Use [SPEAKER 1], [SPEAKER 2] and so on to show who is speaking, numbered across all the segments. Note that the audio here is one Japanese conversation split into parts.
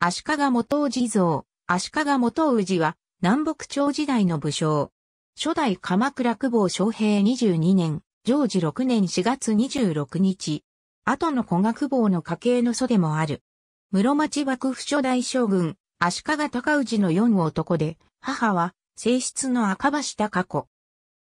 [SPEAKER 1] 足利元氏像、足利元氏は、南北朝時代の武将。初代鎌倉久保昌平22年、常時6年4月26日。後の古賀久保の家系の祖でもある。室町幕府初代将軍、足利尊氏の四男で、母は、正室の赤橋高子。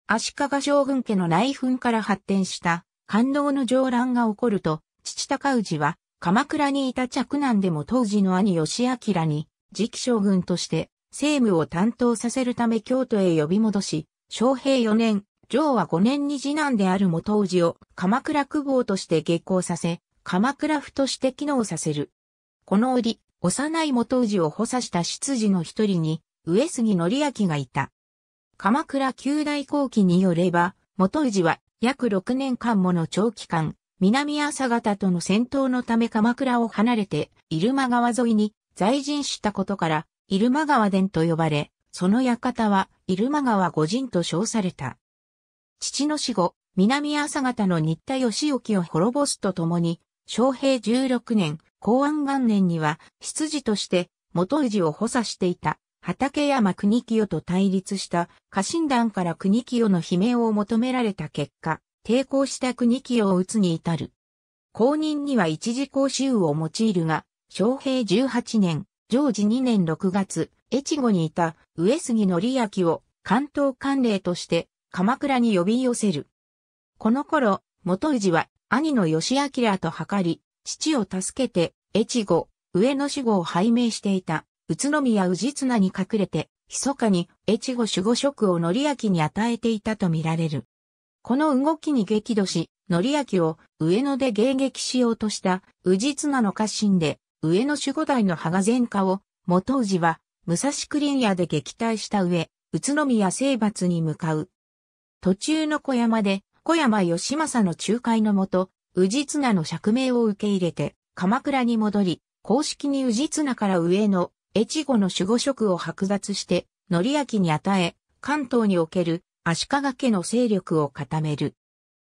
[SPEAKER 1] 足利将軍家の内紛から発展した、感動の上乱が起こると、父高氏は、鎌倉にいた嫡男でも当時の兄義明に、次期将軍として、政務を担当させるため京都へ呼び戻し、昌平4年、上は5年に次男である元氏を鎌倉久保として下校させ、鎌倉府として機能させる。この折、幼い元氏を補佐した執事の一人に、上杉則明がいた。鎌倉旧大後期によれば、元氏は約6年間もの長期間、南朝方との戦闘のため鎌倉を離れて、入間川沿いに在陣したことから、入間川殿と呼ばれ、その館は入間川御陣と称された。父の死後、南朝方の新田義興を滅ぼすとともに、昌平16年、公安元年には、執事として、元氏を補佐していた、畠山国清と対立した、家臣団から国清の悲鳴を求められた結果、抵抗した国旗を打つに至る。公認には一時講習を用いるが、昭平18年、常時2年6月、越後にいた上杉則明を関東官令として鎌倉に呼び寄せる。この頃、元氏は兄の義明と図り、父を助けて、越後、上野守護を拝命していた、宇都宮氏綱に隠れて、密かに越後守護職を則明に与えていたとみられる。この動きに激怒し、則明を上野で迎撃しようとした宇治綱の家臣で、上野守護代の羽賀前科を、元氏は、武蔵栗屋で撃退した上、宇都宮征伐に向かう。途中の小山で、小山義政の仲介のもと、宇治綱の釈明を受け入れて、鎌倉に戻り、公式に宇治綱から上野、越後の守護職を剥奪して、則明に与え、関東における足利家の勢力を固める。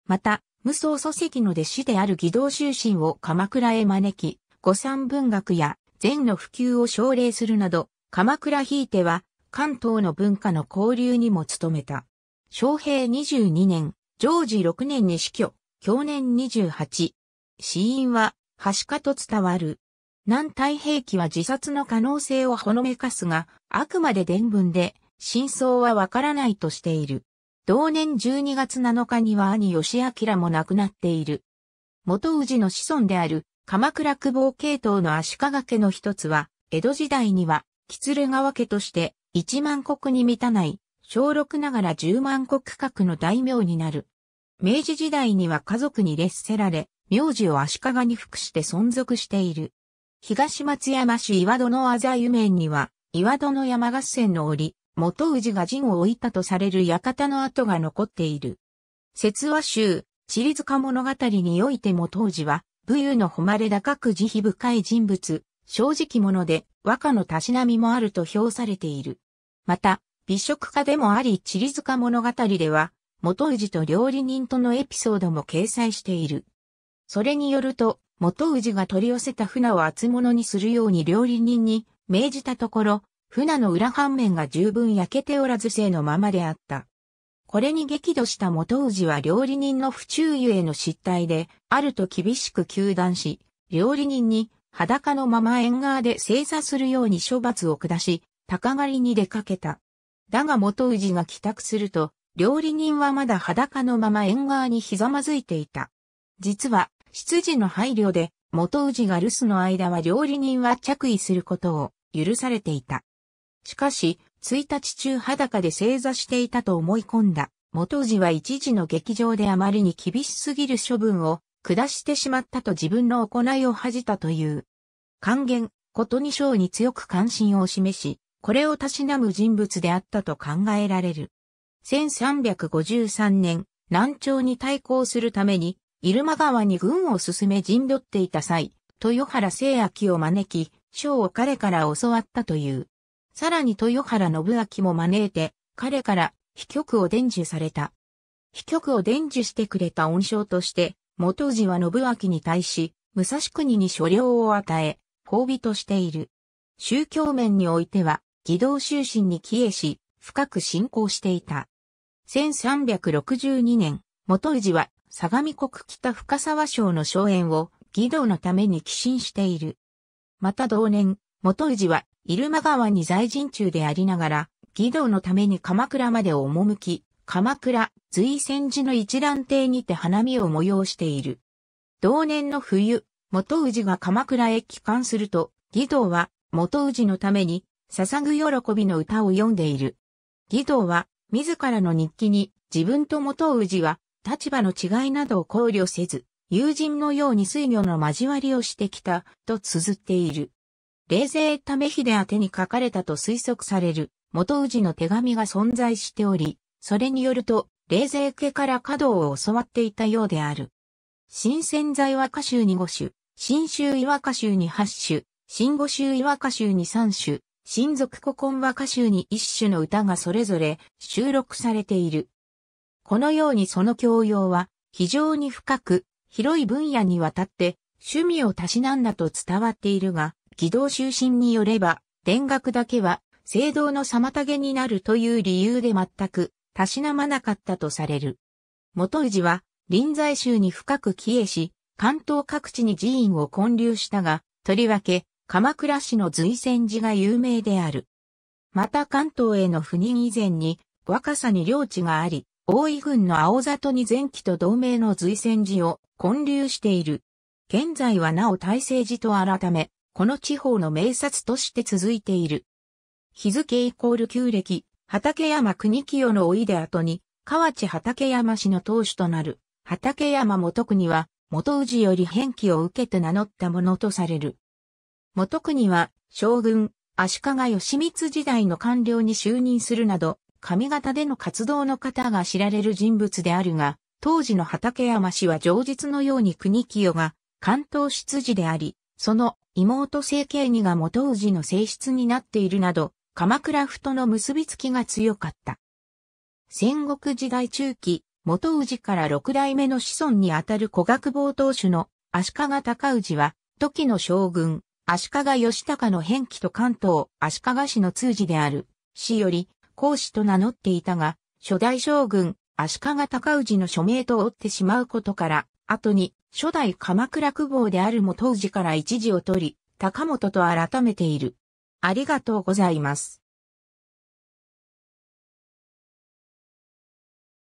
[SPEAKER 1] また、無双祖籍の弟子である義堂修身を鎌倉へ招き、五三文学や禅の普及を奨励するなど、鎌倉ひいては関東の文化の交流にも努めた。昭平22年、常時6年に死去、去年28。死因は、はしかと伝わる。南太平記は自殺の可能性をほのめかすが、あくまで伝聞で、真相はわからないとしている。同年12月7日には兄吉明も亡くなっている。元氏の子孫である鎌倉久保系統の足利家の一つは、江戸時代には、吉鶴川家として1万国に満たない、小6ながら10万国格の大名になる。明治時代には家族に劣せられ、名字を足利に服して存続している。東松山市岩戸のあざ湯面には、岩戸の山合戦の折、元氏が陣を置いたとされる館の跡が残っている。説話集、知り塚物語においても当時は、武勇の誉れ高く慈悲深い人物、正直者で和歌のたしなみもあると評されている。また、美食家でもあり、知り塚物語では、元氏と料理人とのエピソードも掲載している。それによると、元氏が取り寄せた船を厚物にするように料理人に命じたところ、船の裏半面が十分焼けておらず性のままであった。これに激怒した元氏は料理人の不注意への失態で、あると厳しく求断し、料理人に裸のまま縁側で正座するように処罰を下し、鷹狩りに出かけた。だが元氏が帰宅すると、料理人はまだ裸のまま縁側にひざまずいていた。実は、執事の配慮で、元氏が留守の間は料理人は着衣することを許されていた。しかし、1日中裸で正座していたと思い込んだ。元次は一時の劇場であまりに厳しすぎる処分を下してしまったと自分の行いを恥じたという。還元、ことに章に強く関心を示し、これをたしなむ人物であったと考えられる。1353年、南朝に対抗するために、入間川に軍を進め陣取っていた際、豊原聖明を招き、章を彼から教わったという。さらに豊原信明も招いて、彼から、飛曲を伝授された。飛曲を伝授してくれた恩賞として、元氏は信明に対し、武蔵国に所領を与え、公備としている。宗教面においては、義道修身に帰依し、深く信仰していた。1362年、元氏は、相模国北深沢省の荘園を、義道のために寄進している。また同年、元氏は、入間川に在陣中でありながら、義道のために鎌倉まで赴き、鎌倉、随戦時の一覧亭にて花見を催している。同年の冬、元氏が鎌倉へ帰還すると、義道は元氏のために、捧ぐ喜びの歌を読んでいる。義道は、自らの日記に、自分と元氏は、立場の違いなどを考慮せず、友人のように水魚の交わりをしてきた、と綴っている。冷静ひ秀宛てに書かれたと推測される元氏の手紙が存在しており、それによると、冷静家から華道を教わっていたようである。新鮮在和歌集に5種、新州和歌集に8種、新五州和歌集に3種、新族古今和歌集に1種の歌がそれぞれ収録されている。このようにその教養は非常に深く広い分野にわたって趣味をたしなんだと伝わっているが、軌道修身によれば、田楽だけは、聖堂の妨げになるという理由で全く、たしなまなかったとされる。元氏は、臨済宗に深く帰依し、関東各地に寺院を建立したが、とりわけ、鎌倉市の随仙寺が有名である。また関東への赴任以前に、若さに領地があり、大井郡の青里に前期と同盟の随仙寺を建立している。現在はなお大成寺と改め、この地方の名刹として続いている。日付イコール旧暦、畠山国清の老いで後に、河内畠山氏の当主となる、畠山元国は、元氏より返記を受けて名乗ったものとされる。元国は、将軍、足利義満時代の官僚に就任するなど、上方での活動の方が知られる人物であるが、当時の畠山氏は上実のように国清が関東出自であり、その妹整形にが元氏の性質になっているなど、鎌倉府との結びつきが強かった。戦国時代中期、元氏から六代目の子孫にあたる古学冒頭主の足利高氏は、時の将軍、足利義高の変期と関東足利氏の通詞である、氏より、孔子と名乗っていたが、初代将軍、足利高氏の署名と追ってしまうことから、後に、初代鎌倉久保であるも当時から一時を取り、高本と改めている。ありがとうございます。